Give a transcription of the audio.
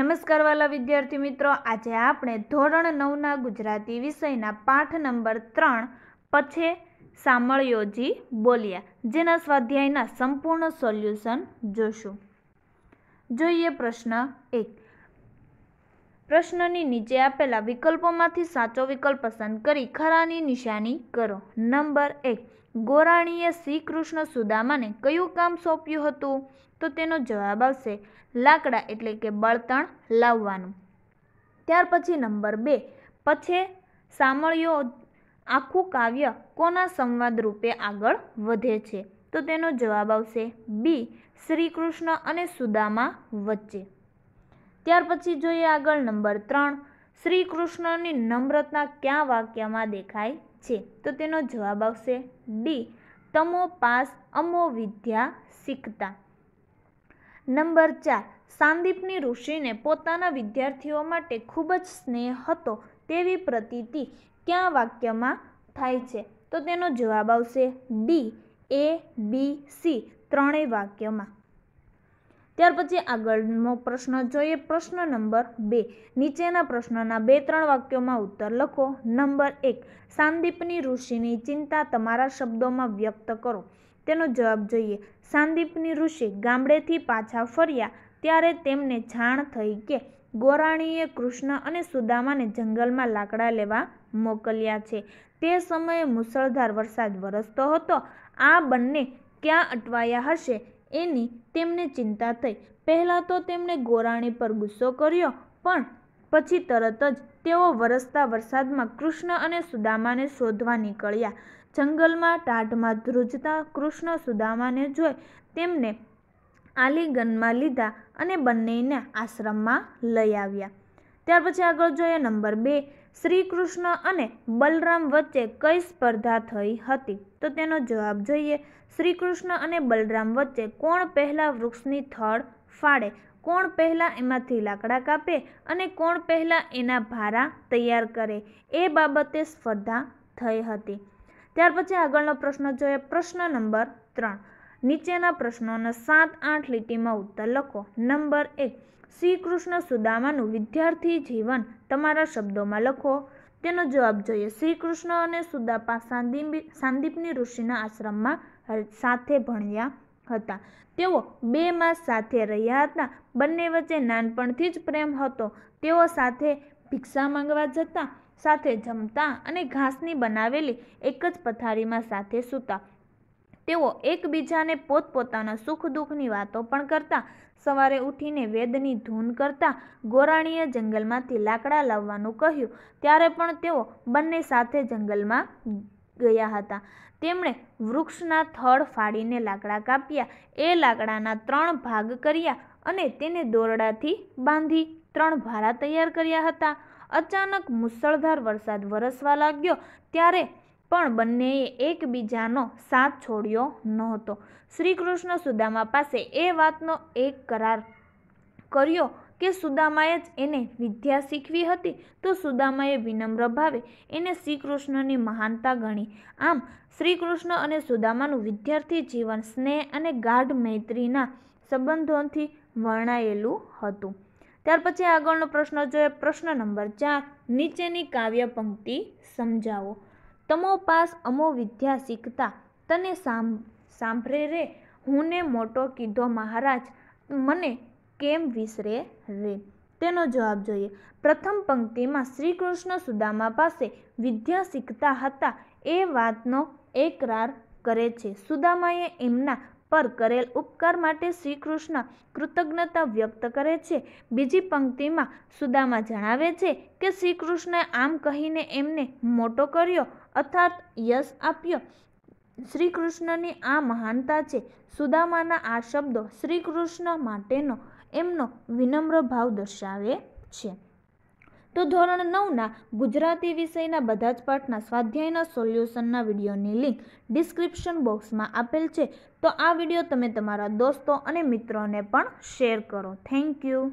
નમસ્કાર વાલા વિદ્યાર્થી મિત્રો આજે આપણે ધોરણ નવના ગુજરાતી વિષયના પાઠ નંબર ત્રણ પછી સામળિયોજી બોલ્યા જેના સ્વાધ્યાયના સંપૂર્ણ સોલ્યુશન જોશું જોઈએ પ્રશ્ન એક પ્રશ્નની નીચે આપેલા વિકલ્પોમાંથી સાચો વિકલ્પ પસંદ કરી ખરાની નિશાની કરો નંબર એક ગોરાણીએ શ્રી કૃષ્ણ સુદામાને કયું કામ સોંપ્યું હતું તો તેનો જવાબ આવશે લાકડા એટલે કે બળતણ લાવવાનું ત્યાર પછી નંબર બે પછી સામળ્યો આખું કાવ્ય કોના સંવાદ રૂપે આગળ વધે છે તો તેનો જવાબ આવશે બી શ્રીકૃષ્ણ અને સુદામા વચ્ચે ત્યાર પછી જોઈએ આગળ નંબર ત્રણ શ્રી કૃષ્ણની નમ્રતા ક્યાં વાક્યમાં દેખાય છે તો તેનો જવાબ આવશે ડી તમો પાસ અમો વિદ્યા શીખતા નંબર ચાર સાંદીપની ઋષિને પોતાના વિદ્યાર્થીઓ માટે ખૂબ જ સ્નેહ હતો તેવી પ્રતીતિ ક્યાં વાક્યમાં થાય છે તો તેનો જવાબ આવશે ડી એ બી સી ત્રણેય વાક્યમાં ત્યાર પછી આગળનો પ્રશ્ન જોઈએ પ્રશ્ન નંબર બે નીચેના પ્રશ્નના બે ત્રણ વાક્યોમાં ઉત્તર લખો નંબર એક સાંદીપની ઋષિની ચિંતા તમારા શબ્દોમાં વ્યક્ત કરો તેનો જવાબ જોઈએ સાંદીપની ઋષિ ગામડેથી પાછા ફર્યા ત્યારે તેમને જાણ થઈ કે ગોરાણીએ કૃષ્ણ અને સુદામાને જંગલમાં લાકડા લેવા મોકલ્યા છે તે સમયે મુસળધાર વરસાદ વરસતો હતો આ બંને ક્યાં અટવાયા હશે એની તેમને ચિંતા થઈ પહેલાં તો તેમણે ગોરાણી પર ગુસ્સો કર્યો પણ પછી તરત જ તેઓ વરસતા વરસાદમાં કૃષ્ણ અને સુદામાને શોધવા નીકળ્યા જંગલમાં ટાઢમાં ધ્રુજતા કૃષ્ણ સુદામાને જોઈ તેમને આલીગંજમાં લીધા અને બંનેને આશ્રમમાં લઈ આવ્યા ત્યાર પછી આગળ જોઈએ નંબર બે શ્રી કૃષ્ણ અને બલરામ વચ્ચે કઈ સ્પર્ધા થઈ હતી તો તેનો જવાબ જોઈએ શ્રી કૃષ્ણ અને બલરામ વચ્ચે કોણ પહેલાં વૃક્ષની થડ ફાડે કોણ પહેલાં એમાંથી લાકડા કાપે અને કોણ પહેલાં એના ભારા તૈયાર કરે એ બાબતે સ્પર્ધા થઈ હતી ત્યાર પછી આગળનો પ્રશ્ન જોઈએ પ્રશ્ન નંબર ત્રણ નીચેના પ્રશ્નોના સાત આઠ લીટીમાં ઉત્તર લખો નંબર એક શ્રી કૃષ્ણ સુદામાનું વિદ્યાર્થી જીવન તમારા શબ્દોમાં લખો તેનો જવાબ જોઈએ શ્રી કૃષ્ણ અને સુદાપા સાંદીપ સાંદીપની ઋષિના આશ્રમમાં સાથે ભણ્યા હતા તેઓ બે માસ સાથે રહ્યા હતા બંને વચ્ચે નાનપણથી જ પ્રેમ હતો તેઓ સાથે ભિક્ષા માંગવા જતા સાથે જમતા અને ઘાસની બનાવેલી એક જ પથારીમાં સાથે સૂતા તેઓ એકબીજાને પોતપોતાના સુખ દુઃખની વાતો પણ કરતા સવારે ઉઠીને વેદની ધૂન કરતા ગોરાણીએ જંગલમાંથી લાકડા લાવવાનું કહ્યું ત્યારે પણ તેઓ બંને સાથે જંગલમાં ગયા હતા તેમણે વૃક્ષના થડ ફાડીને લાકડા કાપ્યા એ લાકડાના ત્રણ ભાગ કર્યા અને તેને દોરડાથી બાંધી ત્રણ ભારા તૈયાર કર્યા હતા અચાનક મુસળધાર વરસાદ વરસવા લાગ્યો ત્યારે પણ બંનેએ એકબીજાનો સાથ છોડ્યો નહોતો શ્રી કૃષ્ણ સુદામા પાસે એ વાતનો એક કરાર કર્યો કે સુદામાએ જ એને વિદ્યા શીખવી હતી તો સુદામાએ વિનમ્ર ભાવે એને શ્રીકૃષ્ણની મહાનતા ગણી આમ શ્રી કૃષ્ણ અને સુદામાનું વિદ્યાર્થી જીવન સ્નેહ અને ગાઢ મૈત્રીના સંબંધોથી વર્ણાયેલું હતું ત્યાર પછી આગળનો પ્રશ્ન જોઈએ પ્રશ્ન નંબર ચાર નીચેની કાવ્ય પંક્તિ સમજાવો તમો પાસ અમો વિદ્યા શીખતા તને સામ સાંભળે રે હું ને મોટો કીધો મહારાજ મને કેમ વિસરે રે તેનો જવાબ જોઈએ પ્રથમ પંક્તિમાં શ્રી કૃષ્ણ સુદામા પાસે વિદ્યા શીખતા હતા એ વાતનો એકરાર કરે છે સુદામાએ એમના પર કરેલ ઉપકાર માટે શ્રી કૃષ્ણ કૃતજ્ઞતા વ્યક્ત કરે છે બીજી પંક્તિમાં સુદામા જણાવે છે કે શ્રી કૃષ્ણે આમ કહીને એમને મોટો કર્યો અર્થાત યશ આપ્યો શ્રી કૃષ્ણની આ મહાનતા છે સુદામાના આ શબ્દો શ્રી કૃષ્ણ માટેનો એમનો વિનમ્ર ભાવ દર્શાવે છે તો ધોરણ નવના ગુજરાતી વિષયના બધા જ પાઠના સ્વાધ્યાયના સોલ્યુશનના વિડીયોની લિંક ડિસ્ક્રિપ્શન બોક્સમાં આપેલ છે તો આ વિડીયો તમે તમારા દોસ્તો અને મિત્રોને પણ શેર કરો થેન્ક યુ